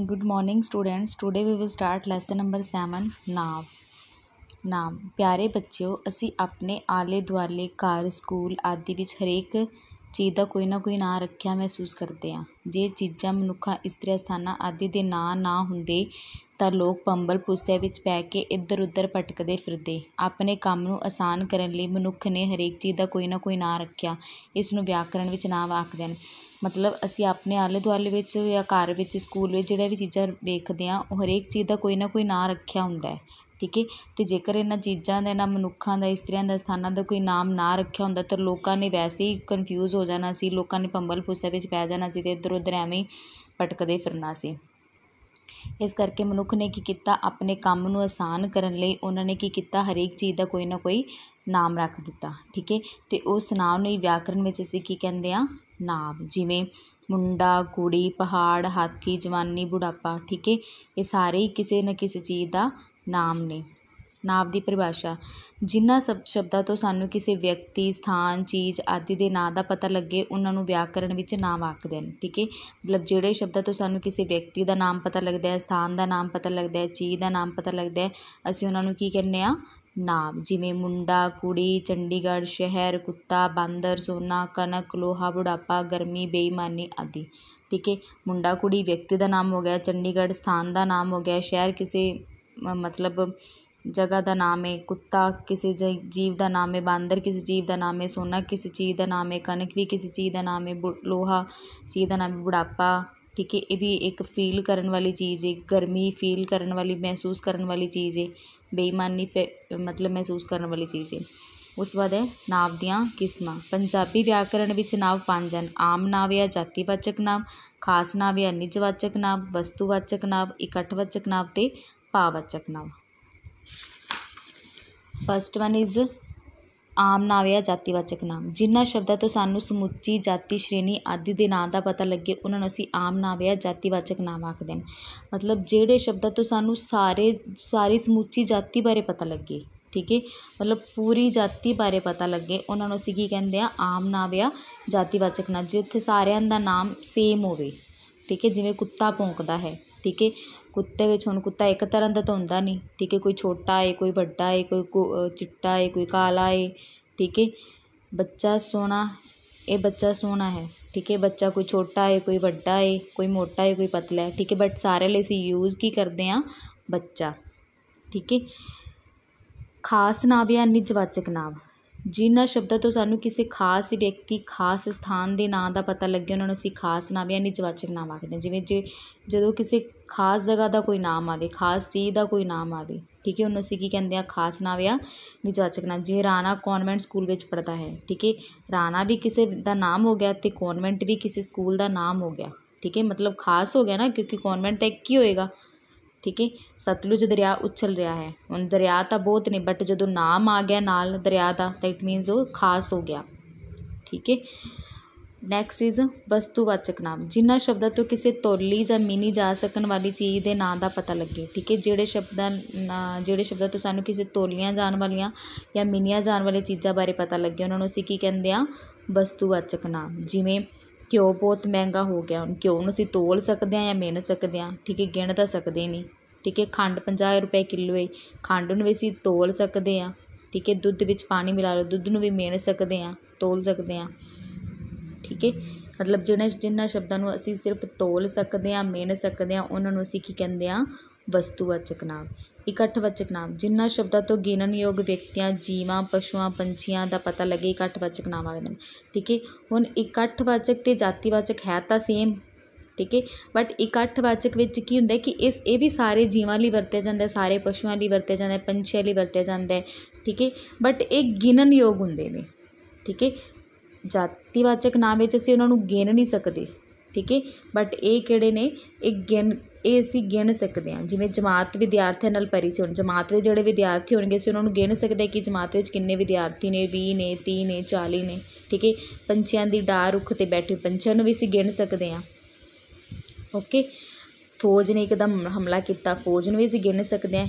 good morning students today we will start lesson number 7 ਨਾਮ ਨਾਮ ਪਿਆਰੇ ਬੱਚਿਓ ਅਸੀਂ ਆਪਣੇ ਆਲੇ ਦੁਆਲੇ ਘਰ ਸਕੂਲ ਆਦਿ ਵਿੱਚ ਹਰੇਕ ਚੀਜ਼ ਦਾ ਕੋਈ ਨਾ ਕੋਈ ਨਾਂ ਰੱਖਿਆ ਮਹਿਸੂਸ ਕਰਦੇ ਹਾਂ ਜੇ ਚੀਜ਼ਾਂ ਮਨੁੱਖਾਂ ਇਸਤਰੀ ਸਥਾਨਾਂ ਆਦਿ ਦੇ ਨਾਂ ਨਾ ਹੁੰਦੇ ਤਾਂ ਲੋਕ ਪੰਬਲ ਪੁੱਸੇ ਵਿੱਚ ਪੈ ਕੇ ਇੱਧਰ ਉੱਧਰ ਭਟਕਦੇ ਫਿਰਦੇ ਆਪਣੇ ਕੰਮ ਨੂੰ ਆਸਾਨ ਕਰਨ ਲਈ ਮਨੁੱਖ ਨੇ ਹਰੇਕ ਚੀਜ਼ ਦਾ ਕੋਈ ਨਾ ਕੋਈ ਨਾਂ ਰੱਖਿਆ ਇਸ ਨੂੰ ਵਿਆਕਰਣ ਵਿੱਚ ਨਾਮ ਆਖਦੇ ਹਨ ਮਤਲਬ ਅਸੀਂ ਆਪਣੇ ਆਲੇ ਦੁਆਲੇ ਵਿੱਚ ਜਾਂ ਘਰ ਵਿੱਚ ਸਕੂਲ ਵਿੱਚ ਜਿਹੜਾ ਵੀ ਚੀਜ਼ਾਂ ਵੇਖਦੇ ਹਾਂ ਉਹ ਹਰੇਕ ਚੀਜ਼ ਦਾ ਕੋਈ ਨਾ ਕੋਈ ਨਾਂ ਰੱਖਿਆ ਹੁੰਦਾ ਠੀਕ ਹੈ ਤੇ ਜੇਕਰ ਇਹਨਾਂ ਚੀਜ਼ਾਂ ਦੇ ਨਾ ਮਨੁੱਖਾਂ ਦਾ ਇਸਤਰੀਆਂ ਦਾ ਸਥਾਨਾਂ ਦਾ ਕੋਈ ਨਾਮ ਨਾ ਰੱਖਿਆ ਹੁੰਦਾ ਤਾਂ ਲੋਕਾਂ ਨੇ ਵੈਸੇ ਹੀ ਕਨਫਿਊਜ਼ ਹੋ ਜਾਣਾ ਸੀ ਲੋਕਾਂ ਨੇ ਪੰਬਲ ਫੁੱਸੇ ਵਿੱਚ ਪੈ ਜਾਣਾ ਸੀ ਤੇ ਇਧਰ ਉਧਰ ਐਵੇਂ ਹੀ ਫਿਰਨਾ ਸੀ ਇਸ ਕਰਕੇ ਮਨੁੱਖ ਨੇ ਕੀ ਕੀਤਾ ਆਪਣੇ ਕੰਮ ਨੂੰ ਆਸਾਨ ਕਰਨ ਲਈ ਉਹਨਾਂ ਨੇ ਕੀ ਕੀਤਾ ਹਰੇਕ ਚੀਜ਼ ਦਾ ਕੋਈ ਨਾ ਕੋਈ ਨਾਮ ਰੱਖ ਦਿੱਤਾ ਠੀਕ ਹੈ ਤੇ ਉਸ ਨਾਮ ਨੂੰ ਹੀ ਵਿਆਕਰਨ ਵਿੱਚ ਅਸੀਂ ਕੀ ਕਹਿੰਦੇ ਹਾਂ ਨਾਮ ਜਿਵੇਂ ਮੁੰਡਾ ਕੁੜੀ ਪਹਾੜ ਹਾਥੀ ਜਵਾਨੀ ਬੁਢਾਪਾ ਠੀਕ ਹੈ ਇਹ ਸਾਰੇ ਕਿਸੇ ਨਾ ਕਿਸੇ ਚੀਜ਼ ਦਾ ਨਾਮ ਨੇ ਨਾਮ ਦੀ ਪਰਿਭਾਸ਼ਾ ਜਿਨ੍ਹਾਂ ਸ਼ਬਦਾਂ ਤੋਂ ਸਾਨੂੰ ਕਿਸੇ ਵਿਅਕਤੀ ਸਥਾਨ ਚੀਜ਼ ਆਦਿ ਦੇ ਨਾਂ ਦਾ ਪਤਾ ਲੱਗੇ ਉਹਨਾਂ ਨੂੰ ਵਿਆਕਰਣ ਵਿੱਚ ਨਾਮ ਆਖਦੇ ਹਨ ਠੀਕ ਹੈ ਮਤਲਬ ਜਿਹੜੇ ਸ਼ਬਦਾਂ ਤੋਂ ਸਾਨੂੰ ਕਿਸੇ ਵਿਅਕਤੀ ਦਾ ਨਾਮ ਪਤਾ ਲੱਗਦਾ ਹੈ ਸਥਾਨ ਦਾ ਨਾਮ ਪਤਾ ਲੱਗਦਾ ਹੈ ਚੀਜ਼ ਦਾ ਨਾਮ ਪਤਾ ਲੱਗਦਾ ਹੈ ਅਸੀਂ ਉਹਨਾਂ ਨੂੰ ਕੀ ਕਹਿੰਦੇ ਆ ਨਾਮ ਜਿਵੇਂ ਮੁੰਡਾ ਕੁੜੀ ਚੰਡੀਗੜ੍ਹ ਸ਼ਹਿਰ ਕੁੱਤਾ ਬਾਂਦਰ ਸੋਨਾ ਕਣਕ ਲੋਹਾ ਬੁਢਾਪਾ ਗਰਮੀ ਬੇਈਮਾਨੀ ਆਦਿ ਠੀਕ ਹੈ ਮੁੰਡਾ ਕੁੜੀ ਵਿਅਕਤੀ ਦਾ ਨਾਮ ਹੋ ਗਿਆ ਚੰਡੀਗੜ੍ਹ ਸਥਾਨ ਦਾ ਨਾਮ ਹੋ ਗਿਆ ਸ਼ਹਿਰ ਕਿਸੇ ਮਤਲਬ ਜਗ੍ਹਾ ਦਾ ਨਾਮ ਹੈ ਕੁੱਤਾ ਕਿਸੇ ਜੀਵ ਦਾ ਨਾਮ ਹੈ ਬਾਂਦਰ ਕਿਸੇ ਜੀਵ ਦਾ ਨਾਮ ਹੈ ਸੋਨਾ ਕਿਸੇ ਚੀਜ਼ ਦਾ ਨਾਮ ਹੈ ਕਣਕ ਵੀ ਕਿਸੇ ਚੀਜ਼ ਦਾ ਨਾਮ ਹੈ ਲੋਹਾ ਚੀਜ਼ ਦਾ ਨਾਮ ਬੁਢਾਪਾ ਠੀਕ ਹੈ ਇਹ ਵੀ ਇੱਕ ਫੀਲ ਕਰਨ ਵਾਲੀ ਚੀਜ਼ ਹੈ ਗਰਮੀ ਫੀਲ ਕਰਨ ਵਾਲੀ ਮਹਿਸੂਸ ਕਰਨ ਵਾਲੀ ਚੀਜ਼ ਹੈ ਬੇਈਮਾਨੀ ਮਤਲਬ ਮਹਿਸੂਸ ਕਰਨ ਵਾਲੀ ਚੀਜ਼ ਹੈ ਉਸ ਬਾਅਦ ਹੈ ਨਾਂਵ ਦੀਆਂ ਕਿਸਮਾਂ ਪੰਜਾਬੀ ਵਿਆਕਰਣ ਵਿੱਚ ਨਾਂਵ ਪੰਜ ਹਨ ਆਮ ਨਾਂਵ ਜਾਂ ਜਾਤੀਵਾਚਕ ਨਾਂਵ ਖਾਸ ਨਾਂਵ ਜਾਂ ਨਿਜਵਾਚਕ ਨਾਂਵ ਵਸਤੂਵਾਚਕ ਨਾਂਵ ਇਕੱਠਵਾਚਕ ਨਾਂਵ ਤੇ ਭਾਵਵਾਚਕ ਨਾਂਵ ਫਸਟ ਵਨ ਇਜ਼ ਆਮ ਨਾਂਵ ਜਾਂ ਜਾਤੀਵਾਚਕ ਨਾਮ ਜਿੰਨਾ ਸ਼ਬਦਾਂ ਤੋਂ ਸਾਨੂੰ ਸਮੁੱਚੀ ਜਾਤੀ ਸ਼੍ਰੇਣੀ ਆਦਿ ਦੇ ਨਾਂ ਦਾ ਪਤਾ ਲੱਗੇ ਉਹਨਾਂ ਨੂੰ ਅਸੀਂ ਆਮ ਨਾਂਵ ਜਾਂ ਜਾਤੀਵਾਚਕ ਨਾਮ ਆਖਦੇ ਹਾਂ ਮਤਲਬ ਜਿਹੜੇ ਸ਼ਬਦਾਂ ਤੋਂ ਸਾਨੂੰ ਸਾਰੇ ਸਾਰੀ ਸਮੁੱਚੀ ਜਾਤੀ ਬਾਰੇ ਪਤਾ ਲੱਗੇ ਠੀਕ ਹੈ ਮਤਲਬ ਪੂਰੀ ਜਾਤੀ ਬਾਰੇ ਪਤਾ ਲੱਗੇ ਉਹਨਾਂ ਨੂੰ ਅਸੀਂ ਕੀ ਕਹਿੰਦੇ ਆ ਆਮ ਨਾਂਵ ਜਾਂ ਜਾਤੀਵਾਚਕ ਨਾਮ ਜਿੱਥੇ ਸਾਰਿਆਂ ਦਾ ਨਾਮ ਸੇਮ ਹੋਵੇ ਠੀਕ ਹੈ ਜਿਵੇਂ ਕੁੱਤਾ ਭੌਂਕਦਾ ਹੈ ठीक है कुत्ते बच्चे हूँ कुत्ता एक तरह का तो हों नहीं ठीक है कोई छोटा है कोई व्डा है कोई चिट्टा है कोई कला है ठीक है बच्चा सोना ये बच्चा सोना है ठीक है बच्चा कोई छोटा है कोई व्डा है कोई मोटा है कोई पतला है ठीक है बट सारे लिए असं यूज़ की करते हैं बच्चा ठीक है खास नाव या निजवाचक नाव ਜਿਨ੍ਹਾਂ ਸ਼ਬਦਾਂ ਤੋਂ ਸਾਨੂੰ ਕਿਸੇ ਖਾਸ ਵਿਅਕਤੀ ਖਾਸ ਸਥਾਨ ਦੇ ਨਾਂ ਦਾ ਪਤਾ ਲੱਗੇ ਉਹਨਾਂ ਨੂੰ ਅਸੀਂ ਖਾਸ ਨਾਮ ਜਾਂ ਨਿਜਵਾਚਕ ਨਾਮ ਆਖਦੇ ਹਾਂ ਜਿਵੇਂ ਜੇ ਜਦੋਂ ਕਿਸੇ ਖਾਸ ਜਗ੍ਹਾ ਦਾ ਕੋਈ ਨਾਮ ਆਵੇ ਖਾਸ ਸੀ ਦਾ ਕੋਈ ਨਾਮ ਆਵੇ ਠੀਕ ਹੈ ਉਹਨੂੰ ਅਸੀਂ ਕੀ ਕਹਿੰਦੇ ਆ ਖਾਸ ਨਾਮ ਜਾਂ ਨਿਜਵਾਚਕ ਨਾਮ ਜਿਵੇਂ ਰਾਣਾ ਕਨਵੈਂਟ ਸਕੂਲ ਵਿੱਚ ਪੜਦਾ ਹੈ ਠੀਕ ਹੈ ਰਾਣਾ ਵੀ ਕਿਸੇ ਦਾ ਨਾਮ ਹੋ ਗਿਆ ਤੇ ਕਨਵੈਂਟ ਵੀ ਕਿਸੇ ਸਕੂਲ ਦਾ ਨਾਮ ਹੋ ਗਿਆ ਠੀਕ ਹੈ ਮਤਲਬ ਖਾਸ ਹੋ ਗਿਆ ਨਾ ਕਿਉਂਕਿ ਕਨਵੈਂਟ ਤਾਂ ਇੱਕ ਹੀ ਹੋਏਗਾ ਠੀਕ ਹੈ ਸਤਲੁਜ ਦਰਿਆ ਉੱਛਲ ਰਿਹਾ ਹੈ ਹੁਣ ਦਰਿਆ ਤਾਂ ਬਹੁਤ ਨੇ ਬਟ ਜਦੋਂ ਨਾਮ ਆ ਗਿਆ ਨਾਲ ਦਰਿਆ ਦਾ ਤਾਂ ਇਟ ਮੀਨਸ ਉਹ ਖਾਸ ਹੋ ਗਿਆ ਠੀਕ ਹੈ ਨੈਕਸਟ ਇਜ਼ ਵਸਤੂਵਾਚਕ ਨਾਮ ਜਿਨ੍ਹਾਂ ਸ਼ਬਦਾਂ ਤੋਂ ਕਿਸੇ ਤੁਰਲੀ ਜਾਂ ਮਿਨੀ ਜਾ ਸਕਣ ਵਾਲੀ ਚੀਜ਼ ਦੇ ਨਾਂ ਦਾ ਪਤਾ ਲੱਗੇ ਠੀਕ ਹੈ ਜਿਹੜੇ ਸ਼ਬਦਾਂ ਜਿਹੜੇ ਸ਼ਬਦਾਂ ਤੋਂ ਸਾਨੂੰ ਕਿਸੇ ਤੋਲੀਆਂ ਜਾਣ ਵਾਲੀਆਂ ਜਾਂ ਮਿਨੀਆਂ ਜਾਣ ਵਾਲੀਆਂ ਚੀਜ਼ਾਂ ਬਾਰੇ ਪਤਾ ਲੱਗੇ ਉਹਨਾਂ ਨੂੰ ਅਸੀਂ ਕੀ ਕਹਿੰਦੇ ਆ ਵਸਤੂਵਾਚਕ ਨਾਮ ਜਿਵੇਂ ਘਿਓ ਬਹੁਤ ਮਹਿੰਗਾ ਹੋ ਗਿਆ ਹੁਣ ਘਿਓ ਨੂੰ ਅਸੀਂ ਤੋਲ ਸਕਦੇ ਹਾਂ ਜਾਂ ਮਿਣ ਸਕਦੇ ਹਾਂ ਠੀਕ ਹੈ ਗਿਣ ਤਾਂ ਸਕਦੇ ਨਹੀਂ ਠੀਕ ਹੈ ਖੰਡ 50 ਰੁਪਏ ਕਿਲੋ ਹੈ ਖੰਡ ਨੂੰ ਵੀ ਅਸੀਂ ਤੋਲ ਸਕਦੇ ਹਾਂ ਠੀਕ ਹੈ ਦੁੱਧ ਵਿੱਚ ਪਾਣੀ ਮਿਲਾ ਲਓ ਦੁੱਧ ਨੂੰ ਵੀ ਮਿਣ ਸਕਦੇ ਹਾਂ ਤੋਲ ਸਕਦੇ ਹਾਂ ਠੀਕ ਹੈ ਮਤਲਬ ਜਿਹੜੇ ਜਿੰਨਾ ਸ਼ਬਦਾਂ ਨੂੰ ਅਸੀਂ ਸਿਰਫ ਤੋਲ ਸਕਦੇ ਹਾਂ ਮਿਣ ਸਕਦੇ ਹਾਂ ਉਹਨਾਂ ਨੂੰ ਅਸੀਂ ਕੀ ਕਹਿੰਦੇ ਹਾਂ ਵਸਤੂਵਾਚਕ ਨਾਮ ਇਕੱਠਵਾਚਕ ਨਾਮ ਜਿੰਨਾ ਸ਼ਬਦਾਂ ਤੋਂ ਗਿਣਨਯੋਗ ਵਿਅਕਤੀਆਂ ਜੀਵਾਂ ਪਸ਼ੂਆਂ ਪੰਛੀਆਂ ਦਾ ਪਤਾ ਲੱਗੇ ਇਕੱਠਵਾਚਕ ਨਾਮ ਆ ਨੇ ਠੀਕ ਹੈ ਹੁਣ ਇਕੱਠਵਾਚਕ ਤੇ ਜਾਤੀਵਾਚਕ ਹੈ ਤਾਂ ਸੇਮ ਠੀਕ ਹੈ ਬਟ ਇਕੱਠਵਾਚਕ ਵਿੱਚ ਕੀ ਹੁੰਦਾ ਕਿ ਇਸ ਇਹ ਵੀ ਸਾਰੇ ਜੀਵਾਂ ਲਈ ਵਰਤਿਆ ਜਾਂਦਾ ਸਾਰੇ ਪਸ਼ੂਆਂ ਲਈ ਵਰਤਿਆ ਜਾਂਦਾ ਪੰਛੀਆਂ ਲਈ ਵਰਤਿਆ ਜਾਂਦਾ ਠੀਕ ਹੈ ਬਟ ਇਹ ਗਿਣਨਯੋਗ ਹੁੰਦੇ ਨੇ ਠੀਕ ਹੈ ਜਾਤੀਵਾਚਕ ਨਾਮ ਵਿੱਚ ਅਸੀਂ ਉਹਨਾਂ ਨੂੰ ਗਿਣ ਨਹੀਂ ਸਕਦੇ ਠੀਕ ਹੈ ਬਟ ਇਹ ਕਿਹੜੇ ਨੇ ਇਹ ਗਿਣ ਇਹ ਅਸੀਂ ਗਿਣ ਸਕਦੇ ਹਾਂ ਜਿਵੇਂ ਜਮਾਤ ਵਿਦਿਆਰਥੀਆਂ ਨਾਲ ਪਰੀ ਸੀ ਹੁਣ ਜਮਾਤ ਦੇ ਜਿਹੜੇ ਵਿਦਿਆਰਥੀ ਹੋਣਗੇ ਸੀ ਉਹਨਾਂ ਨੂੰ ਗਿਣ ਸਕਦੇ ਕਿ ਜਮਾਤ ਵਿੱਚ ਕਿੰਨੇ ਵਿਦਿਆਰਥੀ ਨੇ 20 ਨੇ 30 ਨੇ 40 ਨੇ ਠੀਕ ਹੈ ਪੰਛੀਆਂ ਦੀ ਡਾਰ ਰੁੱਖ ਤੇ ਬੈਠੇ ਪੰਛੀਆਂ ਨੂੰ ਵੀ ਅਸੀਂ ਗਿਣ ਸਕਦੇ ਹਾਂ ਓਕੇ ਫੌਜ ਨੇ ਇੱਕਦਮ ਹਮਲਾ ਕੀਤਾ ਫੌਜ ਨੂੰ ਵੀ ਅਸੀਂ ਗਿਣ ਸਕਦੇ ਹਾਂ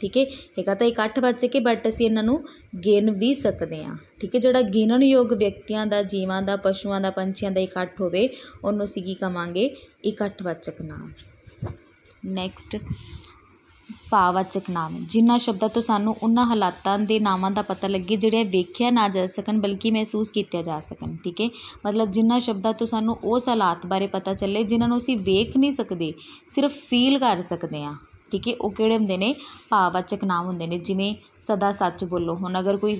ਠੀਕ ਹੈ ਹੈਗਾ ਤਾਂ ਇਕੱਠ ਬੱਚ ਕੇ ਬਟ ਅਸੀਂ ਇਹਨਾਂ ਨੂੰ ਗਿਣ ਵੀ ਸਕਦੇ ਹਾਂ ਠੀਕ ਹੈ ਜਿਹੜਾ ਗਿਣਨ ਯੋਗ ਵਿਅਕਤੀਆਂ ਦਾ ਜੀਵਾਂ ਦਾ ਪਸ਼ੂਆਂ ਦਾ ਪੰਛੀਆਂ ਦਾ ਇਕੱਠ ਹੋਵੇ ਉਹਨੂੰ ਅਸੀਂ ਕੀ ਕਵਾਂਗੇ ਇਕੱਠਵਾਚਕ ਨਾਮ ਨੈਕਸਟ ਪਾਵਾਚਕ ਨਾਮ ਜਿਨ੍ਹਾਂ ਸ਼ਬਦਾਂ ਤੋਂ ਸਾਨੂੰ ਉਹਨਾਂ ਹਾਲਾਤਾਂ ਦੇ ਨਾਵਾਂ ਦਾ ਪਤਾ ਲੱਗੇ ਜਿਹੜੇ ਵੇਖਿਆ ਨਾ ਜਾ ਸਕਣ ਬਲਕਿ ਮਹਿਸੂਸ ਕੀਤਾ ਜਾ ਸਕਣ ਠੀਕ ਹੈ ਮਤਲਬ ਜਿਨ੍ਹਾਂ ਸ਼ਬਦਾਂ ਤੋਂ ਸਾਨੂੰ ਉਸ ਹਾਲਾਤ ਬਾਰੇ ਪਤਾ ਚੱਲੇ ਜਿਨ੍ਹਾਂ ਨੂੰ ਅਸੀਂ ਵੇਖ ਨਹੀਂ ਸਕਦੇ ਸਿਰਫ ਫੀਲ ਕਰ ਸਕਦੇ ਹਾਂ ਠੀਕ ਹੈ ਉਹ ਕਿਹੜੇ ਹੁੰਦੇ ਨੇ ਭਾਵਾਚਕ ਨਾਮ ਹੁੰਦੇ ਨੇ ਜਿਵੇਂ ਸਦਾ ਸੱਚ ਬੋਲੋ ਹੁਣ ਅਗਰ ਕੋਈ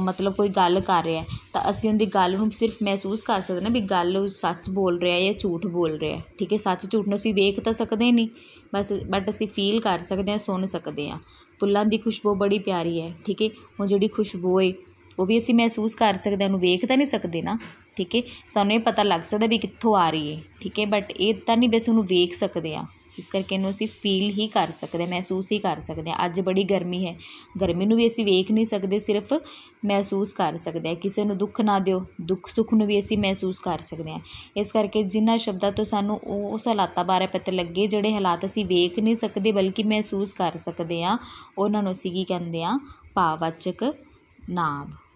ਮਤਲਬ ਕੋਈ ਗੱਲ ਕਰ ਰਿਹਾ ਤਾਂ ਅਸੀਂ ਉਹਦੀ ਗੱਲ ਨੂੰ ਸਿਰਫ ਮਹਿਸੂਸ ਕਰ ਸਕਦੇ ਨਾ ਵੀ ਗੱਲ ਉਹ ਸੱਚ ਬੋਲ ਰਿਹਾ ਜਾਂ ਝੂਠ ਬੋਲ ਰਿਹਾ ਠੀਕ ਹੈ ਸੱਚ ਝੂਠ ਨੂੰ ਅਸੀਂ ਵੇਖ ਤਾਂ ਸਕਦੇ ਨਹੀਂ ਬਸ ਬਟ ਅਸੀਂ ਫੀਲ ਕਰ ਸਕਦੇ ਹਾਂ ਸੁਣ ਸਕਦੇ ਹਾਂ ਫੁੱਲਾਂ ਦੀ ਖੁਸ਼ਬੂ ਬੜੀ ਪਿਆਰੀ ਹੈ ਠੀਕ ਹੈ ਉਹ ਜਿਹੜੀ ਖੁਸ਼ਬੂ ਹੈ ਉਹ ਵੀ ਅਸੀਂ ਮਹਿਸੂਸ ਕਰ ਸਕਦੇ ਹਾਂ ਉਹਨੂੰ ਵੇਖ ਤਾਂ ਨਹੀਂ ਸਕਦੇ ਨਾ ਠੀਕ ਹੈ ਸਾਨੂੰ ਇਹ ਪਤਾ ਲੱਗ ਸਕਦਾ ਵੀ ਕਿੱਥੋਂ ਆ ਰਹੀ ਹੈ ਠੀਕ ਹੈ ਬਟ ਇਹ ਤਾਂ ਨਹੀਂ ਬਸ ਉਹਨੂੰ ਵੇਖ ਸਕਦੇ ਹਾਂ ਇਸ ਕਰਕੇ ਨੂੰ ਅਸੀਂ ਫੀਲ ਹੀ ਕਰ ਸਕਦੇ ਮਹਿਸੂਸ ਹੀ ਕਰ ਸਕਦੇ ਅੱਜ ਬੜੀ ਗਰਮੀ ਹੈ ਗਰਮੀ ਨੂੰ ਵੀ ਅਸੀਂ ਵੇਖ ਨਹੀਂ ਸਕਦੇ ਸਿਰਫ ਮਹਿਸੂਸ ਕਰ ਸਕਦੇ ਆ ਕਿਸੇ ਨੂੰ ਦੁੱਖ ਨਾ ਦਿਓ ਦੁੱਖ ਸੁੱਖ ਨੂੰ ਵੀ ਅਸੀਂ ਮਹਿਸੂਸ ਕਰ ਸਕਦੇ ਆ ਇਸ ਕਰਕੇ ਜਿੰਨਾ ਸ਼ਬਦਾਂ ਤੋਂ ਸਾਨੂੰ ਉਹ ਉਸ ਹਾਲਾਤਾਂ ਬਾਰੇ ਪਤਾ ਲੱਗੇ ਜਿਹੜੇ ਹਾਲਾਤ ਅਸੀਂ ਵੇਖ ਨਹੀਂ ਸਕਦੇ ਬਲਕਿ ਮਹਿਸੂਸ ਕਰ ਸਕਦੇ ਆ ਉਹਨਾਂ ਨੂੰ ਅਸੀਂ ਕੀ ਕਹਿੰਦੇ ਆ ਪਾਵਾਚਕ ਨਾਮ